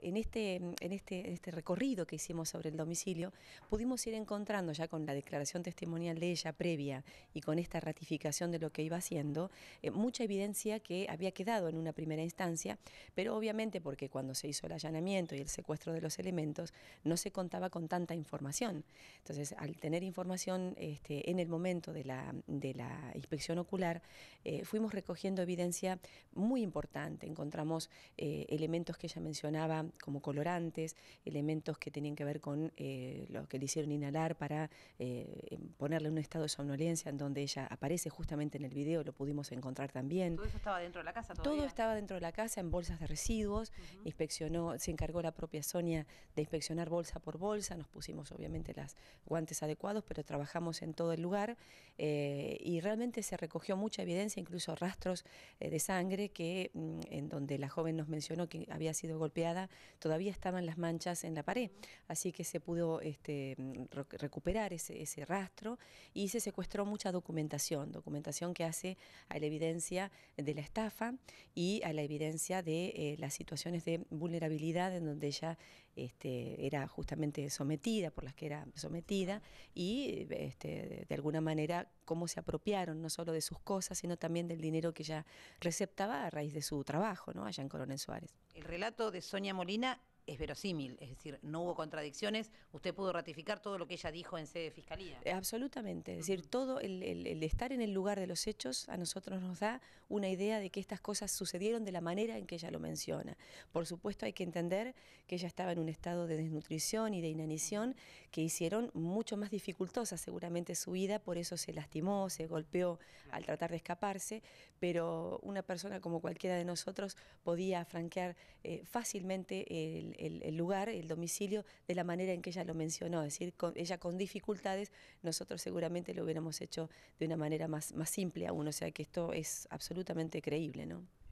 Este, en este, en este, recorrido que hicimos sobre el domicilio, pudimos ir encontrando ya con la declaración testimonial de ella previa y con esta ratificación de lo que iba haciendo, eh, mucha evidencia que había quedado en una primera instancia, pero obviamente porque cuando se hizo el allanamiento y el secuestro de los elementos, no se contaba con tanta información. Entonces, al tener información este, en el momento de la, de la inspección ocular, eh, fuimos recogiendo evidencia muy importante. Encontramos eh, elementos que ella mencionaba, como colorantes, elementos que tenían que ver con eh, lo que le hicieron inhalar para eh, ponerle un estado de somnolencia en donde ella aparece justamente en el video, lo pudimos encontrar también. ¿Todo eso estaba dentro de la casa todavía? Todo estaba dentro de la casa en bolsas de residuos, inspeccionó, se encargó la propia Sonia de inspeccionar bolsa por bolsa, nos pusimos obviamente las guantes adecuados, pero trabajamos en todo el lugar eh, y realmente se recogió mucha evidencia, incluso rastros de sangre que mm, en donde la joven nos mencionó que había sido golpeada todavía estaban las manchas en la pared, así que se pudo este, recuperar ese, rastro y se secuestró mucha documentación, documentación que hace a la evidencia de la estafa y a la evidencia de eh, las situaciones de vulnerabilidad en donde ella este, era justamente sometida, por las que era sometida, y este, de alguna manera cómo se apropiaron no solo de sus cosas, sino también del dinero que ella receptaba a raíz de su trabajo ¿no? allá en Coronel Suárez. El relato de Sonia Molina es verosímil, es decir, no hubo contradicciones, usted pudo ratificar todo lo que ella dijo en sede de fiscalía. Eh, absolutamente, es decir, todo el, estar en el lugar de los hechos a nosotros nos da una idea de que estas cosas sucedieron de la manera en que ella lo menciona. Por supuesto hay que entender que ella estaba en un estado de desnutrición y de inanición que hicieron mucho más dificultosa seguramente su vida, por eso se lastimó, se golpeó al tratar de escaparse, pero una persona como cualquiera de nosotros podía franquear eh, fácilmente el el, lugar, el domicilio, de la manera en que ella lo mencionó, es decir, ella con dificultades, nosotros seguramente lo hubiéramos hecho de una manera más, más simple aún, o sea que esto es absolutamente creíble, ¿no?